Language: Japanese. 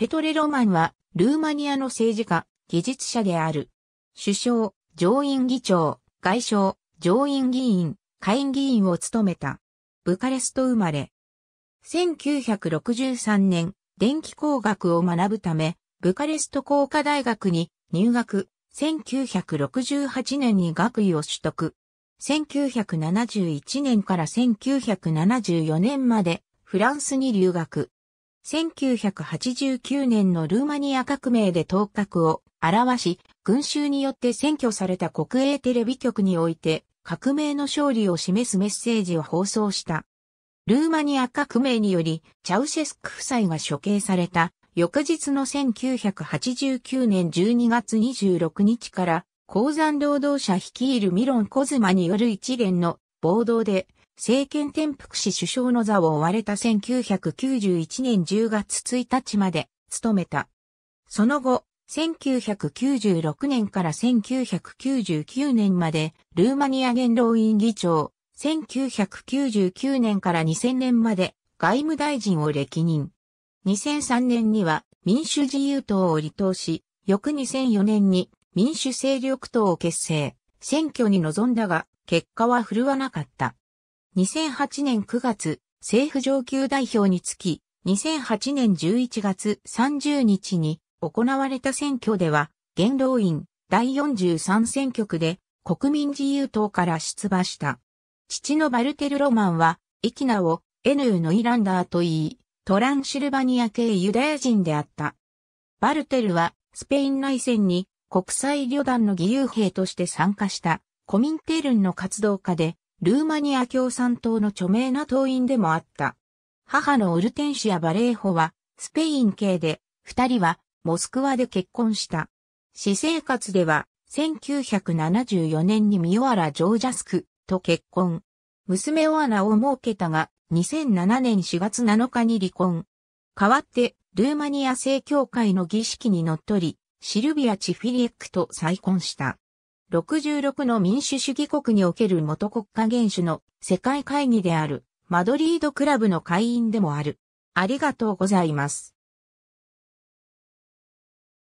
ペトレ・ロマンは、ルーマニアの政治家、技術者である。首相、上院議長、外相、上院議員、下院議員を務めた。ブカレスト生まれ。1963年、電気工学を学ぶため、ブカレスト工科大学に入学。1968年に学位を取得。1971年から1974年までフランスに留学。1989年のルーマニア革命で頭角を表し、群衆によって占拠された国営テレビ局において、革命の勝利を示すメッセージを放送した。ルーマニア革命により、チャウシェスク夫妻が処刑された、翌日の1989年12月26日から、鉱山労働者率いるミロン・コズマによる一連の暴動で、政権転覆し首相の座を追われた1991年10月1日まで務めた。その後、1996年から1999年までルーマニア元老院議長、1999年から2000年まで外務大臣を歴任。2003年には民主自由党を離党し、翌2004年に民主勢力党を結成、選挙に臨んだが、結果は振るわなかった。2008年9月、政府上級代表につき、2008年11月30日に行われた選挙では、元老院第43選挙区で国民自由党から出馬した。父のバルテル・ロマンは、イキナをエヌーのイランダーと言い、トランシルバニア系ユダヤ人であった。バルテルは、スペイン内戦に国際旅団の義勇兵として参加した、コミンテルンの活動家で、ルーマニア共産党の著名な党員でもあった。母のオルテンシア・バレーホは、スペイン系で、二人は、モスクワで結婚した。私生活では、1974年にミオアラ・ジョージャスクと結婚。娘オアナを設けたが、2007年4月7日に離婚。代わって、ルーマニア正教会の儀式にのっとり、シルビア・チフィリエックと再婚した。66の民主主義国における元国家元首の世界会議であるマドリードクラブの会員でもある。ありがとうございます。